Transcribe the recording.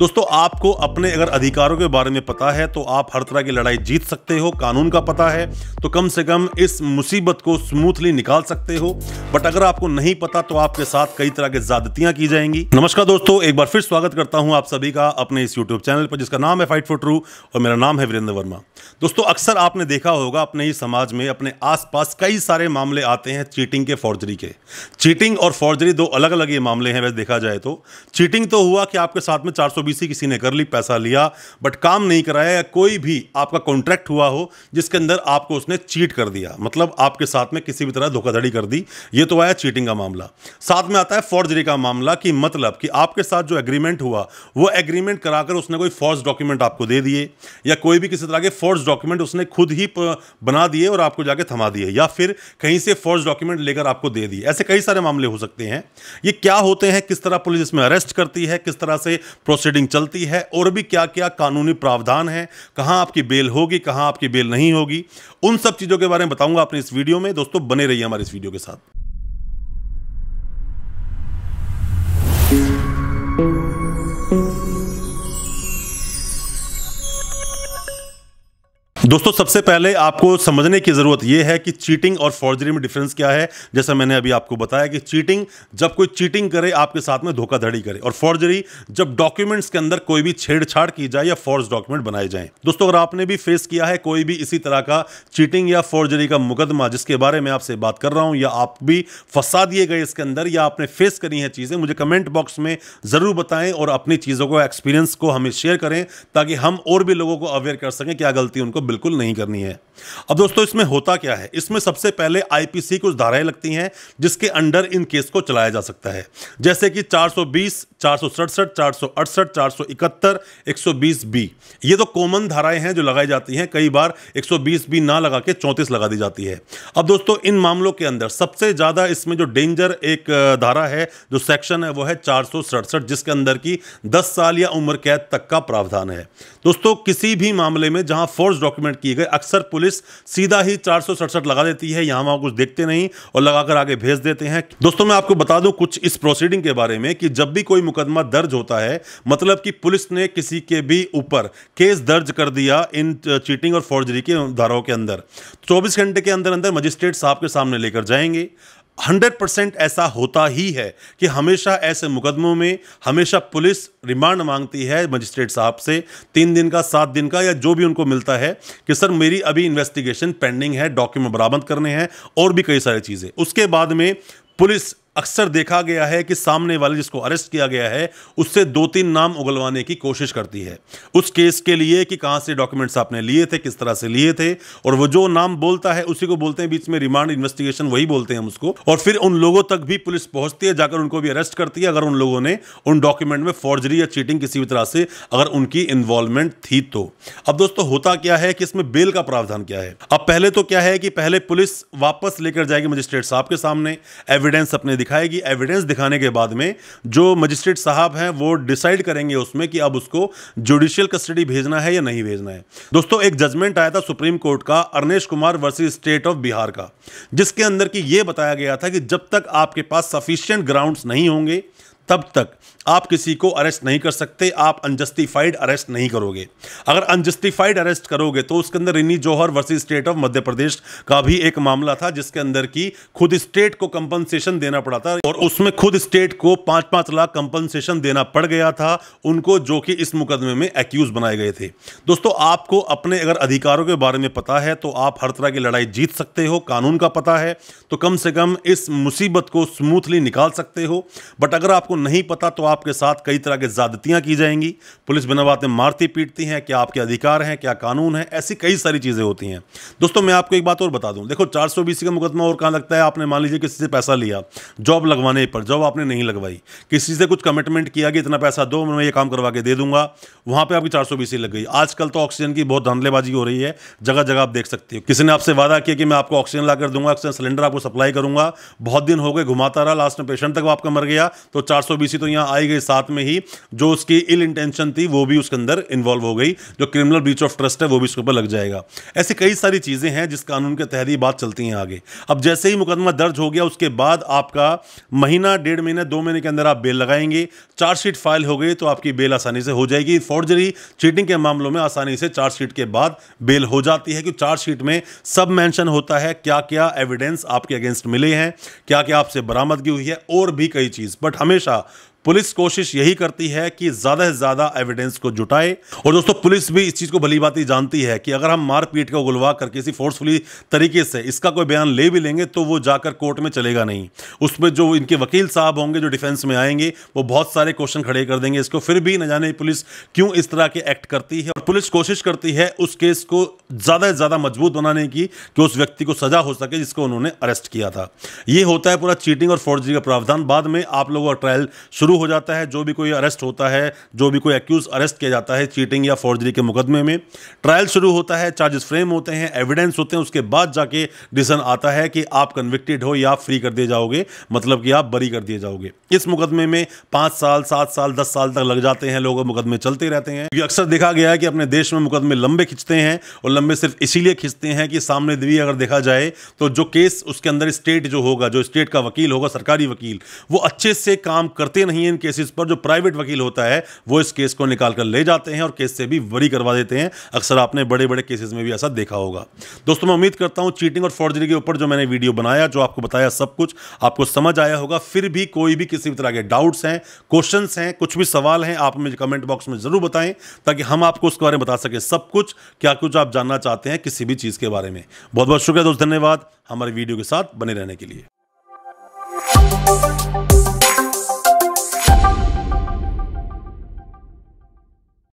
दोस्तों आपको अपने अगर अधिकारों के बारे में पता है तो आप हर तरह की लड़ाई जीत सकते हो कानून का पता है तो कम से कम इस मुसीबत को स्मूथली निकाल सकते हो बट अगर आपको नहीं पता तो आपके साथ कई तरह की ज्यादतियां की जाएंगी नमस्कार दोस्तों एक बार फिर स्वागत करता हूं आप सभी का अपने इस यूट्यूब चैनल पर जिसका नाम है फाइट फॉर ट्रू और मेरा नाम है वीरेंद्र वर्मा दोस्तों अक्सर आपने देखा होगा अपने ही समाज में अपने आसपास कई सारे मामले आते हैं चीटिंग के फॉर्जरी के चीटिंग और फॉर्जरी दो अलग अलग ये मामले हैं वैसे देखा जाए तो चीटिंग तो हुआ कि आपके साथ में चार ओबीसी किसी ने कर ली पैसा लिया बट काम नहीं कराया या कोई भी आपका कॉन्ट्रैक्ट हुआ हो जिसके अंदर आपको उसने चीट कर दिया मतलब आपके साथ में किसी भी तरह धोखाधड़ी कर दी ये तो आया चीटिंग का मामला साथ में आता है फॉर्जरी का मामला कि मतलब कि आपके साथ जो एग्रीमेंट हुआ वो एग्रीमेंट कराकर उसने कोई फॉर्ज डॉक्यूमेंट आपको दे दिए या कोई भी किसी तरह के फॉर्ज डॉक्यूमेंट उसने खुद ही बना दिए और आपको जाके थमा दिए या फिर कहीं से फॉर्ज डॉक्यूमेंट लेकर आपको दे दिए ऐसे कई सारे मामले हो सकते हैं ये क्या होते हैं किस तरह पुलिस इसमें अरेस्ट करती है किस तरह से प्रोसीड प्रोसीडिंग चलती है और भी क्या क्या कानूनी प्रावधान है कहाँ आपकी बेल होगी कहाँ आपकी बेल नहीं होगी उन सब चीज़ों के बारे में बताऊंगा अपने इस वीडियो में दोस्तों बने रहिए हमारे इस वीडियो के साथ दोस्तों सबसे पहले आपको समझने की ज़रूरत यह है कि चीटिंग और फॉर्जरी में डिफरेंस क्या है जैसा मैंने अभी आपको बताया कि चीटिंग जब कोई चीटिंग करे आपके साथ में धोखाधड़ी करे और फॉर्जरी जब डॉक्यूमेंट्स के अंदर कोई भी छेड़छाड़ की जाए या फॉर्ज डॉक्यूमेंट बनाए जाए दोस्तों अगर आपने भी फेस किया है कोई भी इसी तरह का चीटिंग या फॉर्जरी का मुकदमा जिसके बारे में आपसे बात कर रहा हूँ या आप भी फंसा दिए गए इसके अंदर या आपने फेस करी हैं चीज़ें मुझे कमेंट बॉक्स में ज़रूर बताएं और अपनी चीज़ों को एक्सपीरियंस को हमें शेयर करें ताकि हम और भी लोगों को अवेयर कर सकें क्या गलती उनको बिल्कुल नहीं करनी है अब दोस्तों इसमें होता क्या है इसमें सबसे पहले आईपीसी कुछ धाराएं लगती हैं जिसके अंडर इन केस को चलाया जा सकता है जैसे कि 420, 467, 468, 471, 120 बी ये तो कॉमन धाराएं हैं जो लगाई जाती हैं कई बार 120 बी ना लगा के 34 लगा दी जाती है अब दोस्तों इन मामलों के अंदर सबसे ज़्यादा इसमें जो डेंजर एक धारा है जो सेक्शन है वह है चार जिसके अंदर की दस साल या उम्र कैद तक का प्रावधान है दोस्तों किसी भी मामले में जहां फोर्स डॉक्यूमेंट किए गए अक्सर पुलिस सीधा ही चार लगा देती है यहां वहां कुछ देखते नहीं और लगाकर आगे भेज देते हैं दोस्तों मैं आपको बता दूं कुछ इस प्रोसीडिंग के बारे में कि जब भी कोई मुकदमा दर्ज होता है मतलब कि पुलिस ने किसी के भी ऊपर केस दर्ज कर दिया इन चीटिंग और फोर्जरी के धाराओं के अंदर चौबीस घंटे के अंदर अंदर मजिस्ट्रेट साहब के सामने लेकर जाएंगे हंड्रेड परसेंट ऐसा होता ही है कि हमेशा ऐसे मुकदमों में हमेशा पुलिस रिमांड मांगती है मजिस्ट्रेट साहब से तीन दिन का सात दिन का या जो भी उनको मिलता है कि सर मेरी अभी इन्वेस्टिगेशन पेंडिंग है डॉक्यूमेंट बरामद करने हैं और भी कई सारी चीज़ें उसके बाद में पुलिस अक्सर देखा गया है कि सामने वाले जिसको अरेस्ट किया गया है उससे दो तीन नाम उगलवाने की कोशिश करती है उस केस के लिए कि कहाँ से डॉक्यूमेंट्स आपने लिए थे किस तरह से लिए थे और वो जो नाम बोलता है उसी को बोलते हैं बीच में रिमांड इन्वेस्टिगेशन वही बोलते हैं हम उसको और फिर उन लोगों तक भी पुलिस पहुंचती है जाकर उनको भी अरेस्ट करती है अगर उन लोगों ने उन डॉक्यूमेंट में फॉर्जरी या चीटिंग किसी भी तरह से अगर उनकी इन्वॉल्वमेंट थी तो अब दोस्तों होता क्या है कि इसमें बेल का प्रावधान क्या है अब पहले तो क्या है कि पहले पुलिस वापस लेकर जाएगी मजिस्ट्रेट साहब के सामने एविडेंस अपने दिखा दिखाएगी एविडेंस दिखाने के बाद में जो मजिस्ट्रेट साहब हैं वो डिसाइड करेंगे उसमें कि अब उसको जुडिशियल कस्टडी भेजना है या नहीं भेजना है दोस्तों एक जजमेंट आया था सुप्रीम कोर्ट का Arnesh Kumar versus state of Bihar का जिसके अंदर की यह बताया गया था कि जब तक आपके पास सफिशियंट ग्राउंड्स नहीं होंगे तब तक आप किसी को अरेस्ट नहीं कर सकते आप अनजस्टिफाइड अरेस्ट नहीं करोगे अगर अनजस्टिफाइड अरेस्ट करोगे तो उसके अंदर Rini Jauhar versus state of Madhya Pradesh का भी एक मामला था जिसके अंदर की खुद स्टेट को कंपनसेशन देना पड़ा था और उसमें खुद स्टेट को पांच पांच लाख कंपनसेशन देना पड़ गया था उनको जो कि इस मुकदमे में एक्यूज बनाए गए थे दोस्तों आपको अपने अगर अधिकारों के बारे में पता है तो आप हर तरह की लड़ाई जीत सकते हो कानून का पता है तो कम से कम इस मुसीबत को स्मूथली निकाल सकते हो बट अगर आपको नहीं पता तो आपके साथ कई तरह के ज़्यादतियाँ की जाएंगी पुलिस बिना बात में मारती पीटती हैं क्या आपके अधिकार हैं क्या कानून है ऐसी कई सारी चीज़ें होती हैं दोस्तों मैं आपको एक बात और बता दूँ देखो चार का मुकदमा और कहाँ लगता है आपने मान लीजिए किसी से पैसा लिया जॉब लगवाने पर जॉब आपने नहीं लगवाई किसी से कुछ कमिटमेंट किया कि इतना पैसा दो मैं ये काम करवा के दे दूंगा वहाँ पर आपकी चार लग गई आजकल तो ऑक्सीजन की बहुत धंधलेबाजी हो रही है जगह जगह आप देख सकते हो किसी ने आपसे वादा किया कि मैं आपको ऑक्सीजन ला दूंगा ऑक्सीजन सिलेंडर आपको सप्लाई करूंगा बहुत दिन हो गए घुमाता रहा लास्ट में पेशेंट तक आपका मर गया तो चार सौ बीसी तो यहाँ आई गई साथ में ही जो उसकी इल इंटेंशन थी वो भी उसके अंदर इन्वॉल्व हो गई जो क्रिमिनल ब्रीच ऑफ ट्रस्ट है वो भी उसके ऊपर लग जाएगा ऐसी कई सारी चीज़ें हैं जिस कानून के तहत ही बात चलती हैं आगे अब जैसे ही मुकदमा दर्ज हो गया उसके बाद आपका महीना डेढ़ महीने दो महीने के अंदर आप बेल लगाएंगे चार्जशीट फाइल हो गई तो आपकी बेल आसानी से हो जाएगी फॉर्जरी चीटिंग के मामलों में आसानी से चार्जशीट के बाद बेल हो जाती है कि चार्जशीट में सब मैंशन होता है क्या क्या एविडेंस आपके अगेंस्ट मिले हैं क्या क्या आपसे बरामदगी हुई है और भी कई चीज़ बट हमेशा Russia पुलिस कोशिश यही करती है कि ज़्यादा से ज़्यादा एविडेंस को जुटाए और दोस्तों पुलिस भी इस चीज़ को भली ही जानती है कि अगर हम मारपीट को गुलवा कर किसी फोर्सफुली तरीके से इसका कोई बयान ले भी लेंगे तो वो जाकर कोर्ट में चलेगा नहीं उसमें जो इनके वकील साहब होंगे जो डिफेंस में आएंगे वो बहुत सारे क्वेश्चन खड़े कर देंगे इसको फिर भी न जाने पुलिस क्यों इस तरह के एक्ट करती है और पुलिस कोशिश करती है उस केस को ज़्यादा से ज़्यादा मजबूत बनाने की कि उस व्यक्ति को सजा हो सके जिसको उन्होंने अरेस्ट किया था ये होता है पूरा चीटिंग और फोर्जरी का प्रावधान बाद में आप लोगों का ट्रायल शुरू शुरू हो जाता है जो भी कोई अरेस्ट होता है जो भी कोई एक्यूज अरेस्ट किया जाता है चीटिंग या फॉर्जरी के मुकदमे में ट्रायल शुरू होता है चार्जेस फ्रेम होते हैं एविडेंस होते हैं उसके बाद जाके डिसीजन आता है कि आप कन्विक्टेड हो या फ्री कर दिए जाओगे मतलब कि आप बरी कर दिए जाओगे इस मुकदमे में पाँच साल सात साल दस साल तक लग जाते हैं लोग मुकदमे चलते रहते हैं क्योंकि अक्सर देखा गया है कि अपने देश में मुकदमे लंबे खिंचते हैं और लंबे सिर्फ इसीलिए खिंचते हैं कि सामने भी अगर देखा जाए तो जो केस उसके अंदर स्टेट जो होगा जो स्टेट का वकील होगा सरकारी वकील वो अच्छे से काम करते नहीं ही इन केसेस पर जो प्राइवेट वकील होता है वो इस केस को निकाल कर ले जाते हैं और केस से भी वरी करवा देते हैं अक्सर आपने बड़े बड़े केसेस में भी ऐसा देखा होगा दोस्तों मैं उम्मीद करता हूँ चीटिंग और फॉर्जरी के ऊपर जो मैंने वीडियो बनाया जो आपको बताया सब कुछ आपको समझ आया होगा फिर भी कोई भी किसी भी तरह के डाउट्स हैं क्वेश्चन हैं कुछ भी सवाल हैं आप मुझे कमेंट बॉक्स में ज़रूर बताएं ताकि हम आपको उसके बारे में बता सकें सब कुछ क्या कुछ आप जानना चाहते हैं किसी भी चीज़ के बारे में बहुत बहुत शुक्रिया दोस्त धन्यवाद हमारे वीडियो के साथ बने रहने के लिए